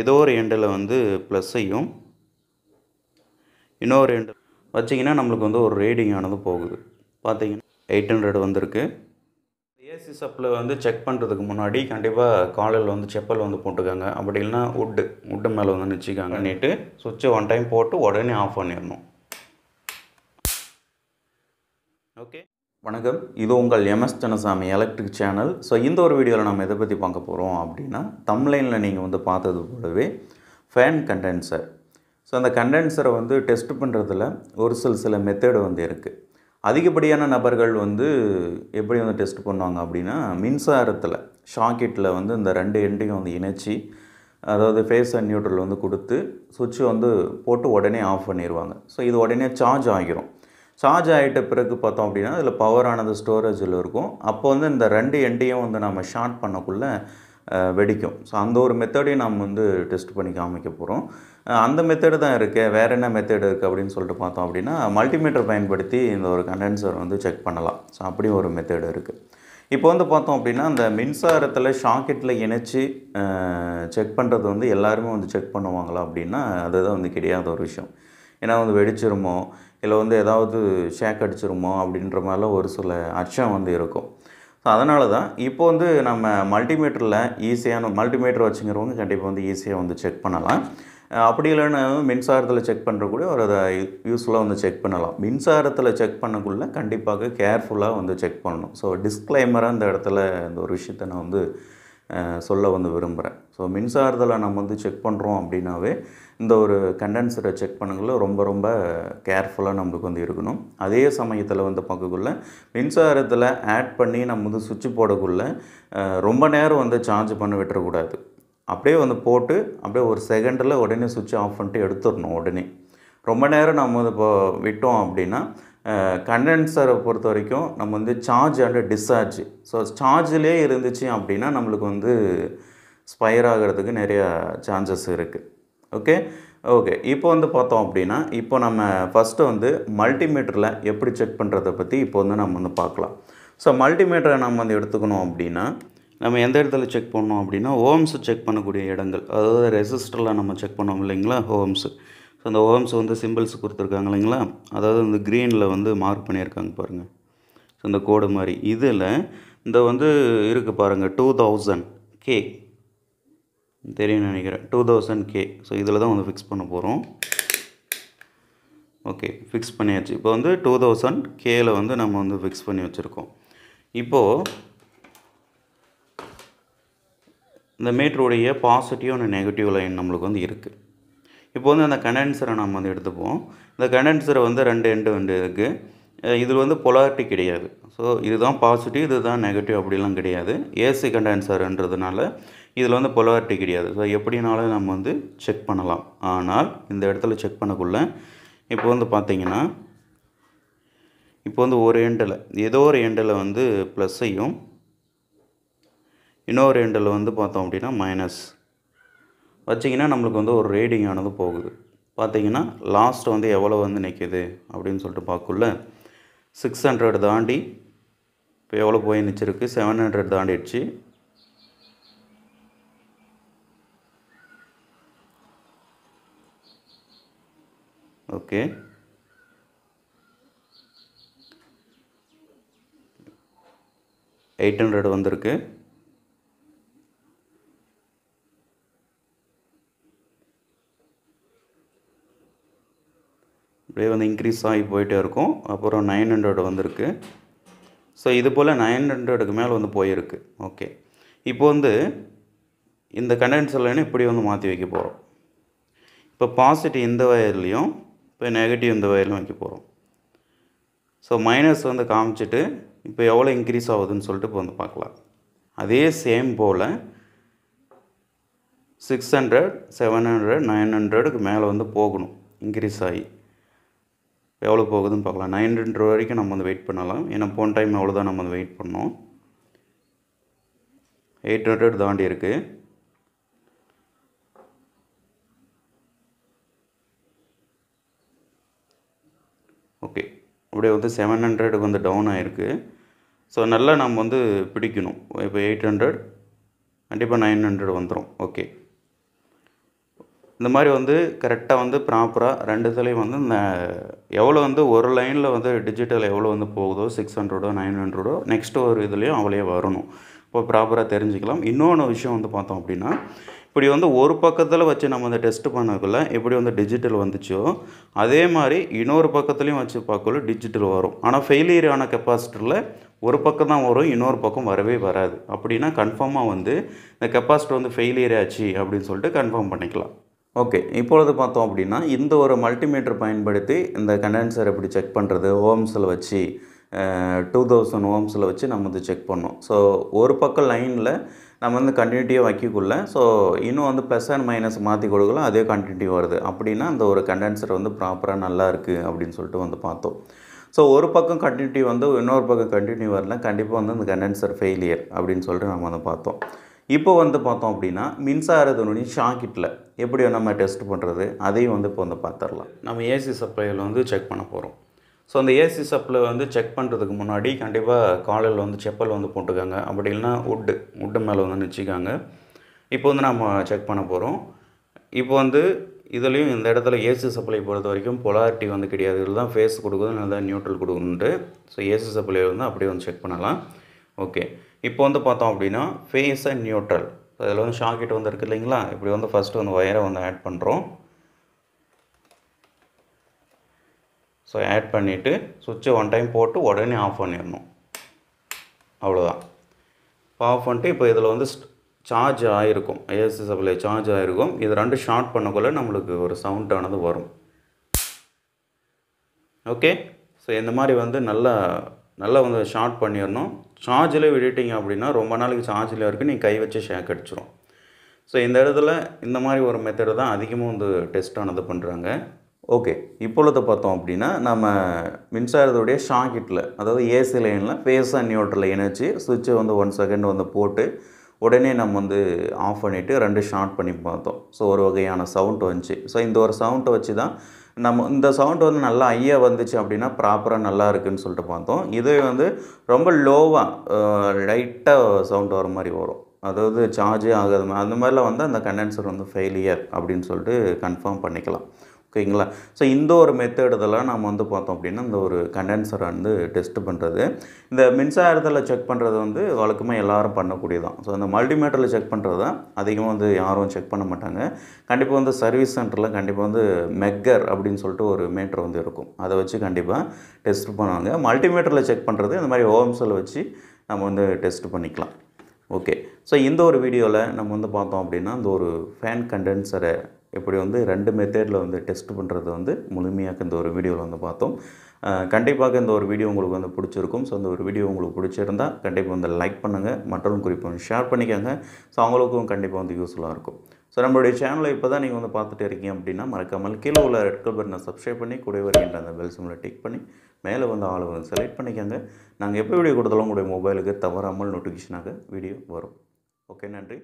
ஏதோ ஒரு எண்டில் வந்து ப்ளஸ்ஸையும் இன்னொரு எண்டு வச்சிங்கன்னா நம்மளுக்கு வந்து ஒரு ரீடிங் ஆனது போகுது பார்த்தீங்கன்னா எயிட் ஹண்ட்ரட் வந்திருக்கு ஏசி சப்பில் வந்து செக் பண்ணுறதுக்கு முன்னாடி கண்டிப்பாக காலையில் வந்து செப்பல் வந்து போட்டுக்காங்க அப்படி இல்லைனா உட்டு உட்டு மேலே வந்து நினச்சிக்காங்க நீட்டு சுவிட்சை ஒன் டைம் போட்டு உடனே ஆஃப் பண்ணிடணும் ஓகே வணக்கம் இது உங்கள் MS Dhanasamy electric channel so இந்த ஒரு வீடியோவில் நம்ம எதை பற்றி பார்க்க போகிறோம் அப்படின்னா தம்லைனில் நீங்கள் வந்து பார்த்தது போலவே ஃபேன் கண்டென்சர் ஸோ அந்த கண்டென்சரை வந்து டெஸ்ட் பண்ணுறதுல ஒரு சில சில மெத்தடு வந்து இருக்குது அதிகப்படியான நபர்கள் வந்து எப்படி வந்து டெஸ்ட் பண்ணுவாங்க அப்படின்னா மின்சாரத்தில் ஷாக்கெட்டில் வந்து இந்த ரெண்டு எண்டையும் வந்து இணைச்சி அதாவது ஃபேஸ் அண்ட் நியூட்ரல் வந்து கொடுத்து சுவிட்சு வந்து போட்டு உடனே ஆஃப் பண்ணிடுவாங்க ஸோ இது உடனே சார்ஜ் ஆகிரும் சார்ஜ் ஆகிட்ட பிறகு பார்த்தோம் அப்படின்னா அதில் பவரானது ஸ்டோரேஜில் இருக்கும் அப்போ வந்து இந்த ரெண்டு எண்டையும் வந்து நம்ம ஷார்ட் பண்ணக்குள்ளே வெடிக்கும் ஸோ அந்த ஒரு மெத்தடையும் நம்ம வந்து டெஸ்ட் பண்ணி காமிக்க போகிறோம் அந்த மெத்தடு தான் இருக்குது வேறு என்ன மெத்தடு இருக்குது அப்படின்னு சொல்லிட்டு பார்த்தோம் அப்படின்னா மல்டிமீட்டர் பயன்படுத்தி இந்த ஒரு கண்டென்சர் வந்து செக் பண்ணலாம் ஸோ அப்படி ஒரு மெத்தடு இருக்குது இப்போ வந்து பார்த்தோம் அப்படின்னா அந்த மின்சாரத்தில் ஷாக்கெட்டில் இணைச்சி செக் பண்ணுறது வந்து எல்லாருமே வந்து செக் பண்ணுவாங்களா அப்படின்னா அதுதான் வந்து கிடையாத ஒரு விஷயம் ஏன்னா வந்து வெடிச்சிருமோ இல்லை வந்து ஏதாவது ஷேக் அடிச்சிருமோ அப்படின்ற மாதிரிலாம் ஒரு சில அச்சம் வந்து இருக்கும் ஸோ அதனால தான் இப்போ வந்து நம்ம மல்டிமீட்டரில் ஈஸியான மல்டிமீட்டர் வச்சுங்கிறவங்க கண்டிப்பாக வந்து ஈஸியாக வந்து செக் பண்ணலாம் அப்படி இல்லைன்னு மின்சாரத்தில் செக் பண்ணுறக்கூடிய ஒரு அதை யூஸ்ஃபுல்லாக வந்து செக் பண்ணலாம் மின்சாரத்தில் செக் பண்ணக்குள்ளே கண்டிப்பாக கேர்ஃபுல்லாக வந்து செக் பண்ணணும் ஸோ டிஸ்க்ளைமராக இந்த இடத்துல இந்த ஒரு விஷயத்தை நான் வந்து சொல்ல வந்து விரும்புகிறேன் ஸோ மின்சாரத்தில் நம்ம வந்து செக் பண்ணுறோம் அப்படின்னாவே இந்த ஒரு கண்டென்சரை செக் பண்ணுங்கள ரொம்ப ரொம்ப கேர்ஃபுல்லாக நம்மளுக்கு வந்து இருக்கணும் அதே சமயத்தில் வந்து பார்க்கக்குள்ள மின்சாரத்தில் ஆட் பண்ணி நம்ம வந்து சுவிட்ச் போடக்குள்ளே ரொம்ப நேரம் வந்து சார்ஜ் பண்ண விட்டுறக்கூடாது அப்படியே வந்து போட்டு அப்படியே ஒரு செகண்டில் உடனே சுவிட்ச் ஆஃப் பண்ணிட்டு எடுத்துடணும் உடனே ரொம்ப நேரம் நம்ம வந்து இப்போ விட்டோம் அப்படின்னா கண்டென்சரை பொறுத்த வரைக்கும் நம்ம வந்து சார்ஜ் அண்டு டிஸ்சார்ஜ் ஸோ சார்ஜிலே இருந்துச்சு அப்படின்னா நம்மளுக்கு வந்து ஸ்பயர் ஆகிறதுக்கு நிறையா சான்சஸ் இருக்குது ஓகே ஓகே இப்போ வந்து பார்த்தோம் அப்படின்னா இப்போ நம்ம ஃபஸ்ட்டு வந்து மல்டிமீட்டரில் எப்படி செக் பண்ணுறதை பற்றி இப்போ வந்து நம்ம வந்து பார்க்கலாம் ஸோ மல்டிமீட்டரை நம்ம வந்து எடுத்துக்கணும் அப்படின்னா நம்ம எந்த இடத்துல செக் பண்ணோம் அப்படின்னா ஹோம்ஸ் செக் பண்ணக்கூடிய இடங்கள் அதாவது ரெசிஸ்டரில் நம்ம செக் பண்ணோம் இல்லைங்களா ஹோம்ஸு ஸோ அந்த ஓம்ஸ் வந்து சிம்பிள்ஸ் கொடுத்துருக்காங்க இல்லைங்களா அதாவது அந்த க்ரீனில் வந்து மார்க் பண்ணியிருக்காங்க பாருங்கள் ஸோ இந்த கோடு மாதிரி இதில் இந்த வந்து இருக்குது பாருங்கள் டூ தௌசண்ட் கே தெரியும் நினைக்கிறேன் டூ தௌசண்ட் கே ஸோ இதில் தான் வந்து ஃபிக்ஸ் பண்ண போகிறோம் ஓகே ஃபிக்ஸ் பண்ணியாச்சு இப்போ வந்து டூ தௌசண்ட் கேல வந்து நம்ம வந்து ஃபிக்ஸ் பண்ணி வச்சுருக்கோம் இப்போது இந்த மீட்டருடைய பாசிட்டிவ் அண்ட் நெகட்டிவ் லைன் நம்மளுக்கு வந்து இருக்குது இப்போ வந்து அந்த கண்டென்சரை நம்ம வந்து எடுத்துப்போம் இந்த கண்டென்சரை வந்து ரெண்டு எண்டு வந்து இருக்குது இதில் வந்து பொலாரிட்டி கிடையாது ஸோ இதுதான் பாசிட்டிவ் இது தான் நெகட்டிவ் அப்படிலாம் கிடையாது ஏசி கண்டென்சருன்றதுனால இதில் வந்து பொலாரிட்டி கிடையாது ஸோ எப்படினாலும் நம்ம வந்து செக் பண்ணலாம் ஆனால் இந்த இடத்துல செக் பண்ணக்குள்ள இப்போ வந்து பார்த்தீங்கன்னா இப்போ வந்து ஒரு எண்டில் ஏதோ ஒரு எண்டில் வந்து ப்ளஸ்ஸையும் இன்னொரு எண்டில் வந்து பார்த்தோம் அப்படின்னா மைனஸ் வச்சிங்கன்னா நம்மளுக்கு வந்து ஒரு ரேடிங் ஆனது போகுது பார்த்திங்கன்னா லாஸ்ட் வந்து எவ்வளோ வந்து நிற்கிது அப்படின்னு சொல்லிட்டு பார்க்கல சிக்ஸ் ஹண்ட்ரட் தாண்டி இப்போ எவ்வளோ போய் நிச்சிருக்கு செவன் ஹண்ட்ரட் தாண்டிடுச்சு ஓகே எயிட் ஹண்ட்ரட் வந்திருக்கு அப்படியே வந்து இன்க்ரீஸ் ஆகி போயிட்டே இருக்கும் அப்புறம் நைன் ஹண்ட்ரட் வந்திருக்கு ஸோ இது போல் நைன் ஹண்ட்ரடுக்கு மேலே வந்து போயிருக்கு ஓகே இப்போ வந்து இந்த கண்டென்சர் லைனை இப்படி வந்து மாற்றி வைக்க போகிறோம் இப்போ பாசிட்டிவ் இந்த வயர்லேயும் இப்போ நெகட்டிவ் இந்த வயர்லையும் வைக்க போகிறோம் ஸோ மைனஸ் வந்து காமிச்சிட்டு இப்போ எவ்வளோ இன்க்ரீஸ் ஆகுதுன்னு சொல்லிட்டு இப்போ வந்து பார்க்கலாம் அதே சேம் போல் six hundred seven hundred nine ஹண்ட்ரடுக்கு மேலே வந்து போகணும் இன்க்ரீஸ் ஆகி எவ்வளோ போகுதுன்னு பார்க்கலாம் நைன் ஹண்ட்ரட் வரைக்கும் நம்ம வந்து வெயிட் பண்ணலாம் ஏன்னா போன டைம் அவ்வளோதான் நம்ம வந்து வெயிட் பண்ணோம் எயிட் ஹண்ட்ரட் தாண்டி இருக்குது ஓகே அப்படியே வந்து செவன் ஹண்ட்ரடுக்கு வந்து டவுன் ஆகிருக்கு ஸோ நல்லா நம்ம வந்து பிடிக்கணும் இப்போ எயிட் ஹண்ட்ரட் கண்டிப்பாக நைன் ஹண்ட்ரட் வந்துடும் ஓகே இந்த மாதிரி வந்து கரெக்டாக வந்து ப்ராப்பராக ரெண்டு இதுலேயும் வந்து இந்த எவ்வளோ வந்து ஒரு லைனில் வந்து டிஜிட்டல் எவ்வளோ வந்து போகுதோ சிக்ஸ் ஹண்ட்ரடோ நைன் ஹண்ட்ரடோ நெக்ஸ்ட்டு ஒரு இதுலேயும் அவளே வரணும் இப்போ ப்ராப்பராக தெரிஞ்சுக்கலாம் இன்னொன்று விஷயம் வந்து பார்த்தோம் அப்படின்னா இப்படி வந்து ஒரு பக்கத்தில் வச்சு நம்ம அந்த டெஸ்ட் பண்ணக்குள்ள எப்படி வந்து டிஜிட்டல் வந்துச்சோ அதே மாதிரி இன்னொரு பக்கத்துலையும் வச்சு பார்க்கல டிஜிட்டல் வரும் ஆனால் ஃபெயிலியர் ஆன கெப்பாசிட்டரில் ஒரு பக்கம் தான் வரும் இன்னொரு பக்கம் வரவே வராது அப்படின்னா கன்ஃபார்மாக வந்து இந்த கெப்பாசிட்டர் வந்து ஃபெயிலியர் ஆச்சு அப்படின்னு சொல்லிட்டு கன்ஃபார்ம் பண்ணிக்கலாம் ஓகே இப்பொழுது பார்த்தோம் அப்படின்னா இந்த ஒரு மல்டிமீட்டர் பயன்படுத்தி இந்த கண்டென்சர் எப்படி செக் பண்ணுறது ஓம்ஸில் வச்சு டூ தௌசண்ட் ஓம்ஸில் வச்சு நம்ம வந்து செக் பண்ணோம் ஸோ ஒரு பக்கம் லைனில் நம்ம வந்து கண்டினியூட்டியாக வைக்கக்குள்ள ஸோ இன்னும் வந்து ப்ளஸ் அண்ட் மைனஸ் மாற்றி கொடுக்கலாம் அதே கண்டினியூட்டி வருது அப்படின்னா அந்த ஒரு கண்டென்சர் வந்து ப்ராப்பராக நல்லா இருக்குது அப்படின்னு சொல்லிட்டு வந்து பார்த்தோம் ஸோ ஒரு பக்கம் கண்டினியூட்டி வந்து இன்னொரு பக்கம் கண்டினியூ வரல கண்டிப்பாக வந்து அந்த கண்டென்சர் ஃபெயிலியர் அப்படின்னு சொல்லிட்டு நம்ம வந்து பார்த்தோம் இப்போ வந்து பார்த்தோம் அப்படின்னா மின்சாரத்தினுடைய ஷாக்கெட்டில் எப்படி நம்ம டெஸ்ட் பண்ணுறது அதையும் வந்து இப்போ வந்து பார்த்துடலாம் நம்ம ஏசி சப்ளையில் வந்து செக் பண்ண போகிறோம் ஸோ அந்த ஏசி சப்ளை வந்து செக் பண்ணுறதுக்கு முன்னாடி கண்டிப்பாக காலையில் வந்து செப்பல் வந்து போட்டுக்காங்க அப்படி இல்லைன்னா உட்டு உட்டு மேலே வந்து நினச்சிக்காங்க இப்போ வந்து நம்ம செக் பண்ண போகிறோம் இப்போ வந்து இதுலேயும் இந்த இடத்துல ஏசி சப்ளை பொறுத்த வரைக்கும் பொலாரிட்டி வந்து கிடையாது இதில் தான் ஃபேஸ் கொடுக்குது நல்லா நியூட்ரல் கொடுக்குன்ட்டு ஸோ ஏசி சப்ளை வந்து அப்படியே வந்து செக் பண்ணலாம் ஓகே இப்போ வந்து பார்த்தோம் அப்படின்னா ஃபேஸ் அண்ட் நியூட்ரல் இதில் வந்து ஷாக்கெட் வந்து இருக்குது இல்லைங்களா இப்படி வந்து ஃபஸ்ட்டு வந்து ஒயரை வந்து ஆட் பண்ணுறோம் ஸோ ஆட் பண்ணிவிட்டு சுவிட்சை ஒன் டைம் போட்டு உடனே ஆஃப் பண்ணிடணும் அவ்வளோதான் இப்போ ஆஃப் பண்ணிட்டு இப்போ இதில் வந்து சார்ஜ் ஆகிருக்கும் ஐஎஸ்சி சப்ளை சார்ஜ் ஆகிருக்கும் இது ரெண்டு ஷார்ட் பண்ணக்குள்ளே நம்மளுக்கு ஒரு சவுண்டானது வரும் ஓகே ஸோ இந்த மாதிரி வந்து நல்லா நல்லா வந்து ஷார்ட் பண்ணிடணும் சார்ஜில் விடிட்டிங்க அப்படின்னா ரொம்ப நாளைக்கு சார்ஜில் இருக்குது நீங்கள் கை வச்சு ஷேக் அடிச்சிடும் ஸோ இந்த இடத்துல இந்த மாதிரி ஒரு மெத்தடு தான் அதிகமாக வந்து டெஸ்ட் ஆனது பண்ணுறாங்க ஓகே இப்பொழுது பார்த்தோம் அப்படின்னா நம்ம மின்சாரத்துடைய ஷாக்கெட்டில் அதாவது ஏசி லைனில் ஃபேஸ் அண்ட் நியூட்ரலில் இணைச்சி சுவிட்சை வந்து ஒன் செகண்ட் வந்து போட்டு உடனே நம்ம வந்து ஆஃப் பண்ணிவிட்டு ரெண்டு ஷார்ட் பண்ணி பார்த்தோம் ஸோ ஒரு வகையான சவுண்ட் வந்துச்சு ஸோ இந்த ஒரு சவுண்டை வச்சு தான் நம்ம இந்த சவுண்ட் வந்து நல்லா ஐயா வந்துச்சு அப்படின்னா ப்ராப்பராக நல்லா இருக்குதுன்னு சொல்லிட்டு பார்த்தோம் இதே வந்து ரொம்ப லோவாக லைட்டாக சவுண்ட் வர மாதிரி வரும் அதாவது சார்ஜே ஆகாது அந்த மாதிரிலாம் வந்து அந்த கண்டென்சர் வந்து ஃபெயிலியர் அப்படின்னு சொல்லிட்டு கன்ஃபார்ம் பண்ணிக்கலாம் ஓகேங்களா ஸோ இந்த ஒரு மெத்தட் இதெல்லாம் நம்ம வந்து பார்த்தோம் அப்படின்னா இந்த ஒரு கண்டென்சரை வந்து டெஸ்ட் பண்ணுறது இந்த மின்சாரத்தில் செக் பண்ணுறது வந்து வழக்கமாக எல்லோரும் பண்ணக்கூடியதான் ஸோ அந்த மல்டிமீட்டரில் செக் பண்ணுறது தான் அதிகமாக வந்து யாரும் செக் பண்ண மாட்டாங்க கண்டிப்பாக வந்து சர்வீஸ் சென்டரில் கண்டிப்பாக வந்து மெக்கர் அப்படின்னு சொல்லிட்டு ஒரு மீட்டர் வந்து இருக்கும் அதை வச்சு கண்டிப்பாக டெஸ்ட் பண்ணுவாங்க மல்டிமீட்டரில் செக் பண்ணுறது இந்த மாதிரி ஓம்ஸில் வச்சு நம்ம வந்து டெஸ்ட் பண்ணிக்கலாம் ஓகே ஸோ இந்த ஒரு வீடியோவில் நம்ம வந்து பார்த்தோம் அப்படின்னா இந்த ஒரு ஃபேன் கண்டென்சரை இப்படி வந்து ரெண்டு மெத்தேடில் வந்து டெஸ்ட் பண்ணுறது வந்து முழுமையாக இந்த ஒரு வீடியோவில் வந்து பார்த்தோம் கண்டிப்பாக இந்த ஒரு வீடியோ உங்களுக்கு வந்து பிடிச்சிருக்கும் ஸோ இந்த ஒரு வீடியோ உங்களுக்கு பிடிச்சிருந்தா கண்டிப்பாக வந்து லைக் பண்ணுங்கள் மற்றவங்க குறிப்பாக ஷேர் பண்ணிக்கோங்க ஸோ அவங்களுக்கும் கண்டிப்பாக வந்து யூஸ்ஃபுல்லாக இருக்கும் ஸோ நம்மளுடைய சேனலை இப்போ தான் நீங்கள் வந்து பார்த்துட்டு இருக்கீங்க அப்படின்னா மறக்காமல் கீழே உள்ள ரெட் கலர் பட்டனை சப்ஸ்கிரைப் பண்ணி கூட வருகின்ற அந்த பெல் சிம்மில் டிக் பண்ணி மேலே வந்து ஆளை செலக்ட் பண்ணிக்கோங்க நாங்கள் எப்போ வீடியோ கொடுத்தாலும் உங்களுடைய மொபைலுக்கு தவறாமல் நோட்டிஃபிகேஷனாக வீடியோ வரும் ஓகே நன்றி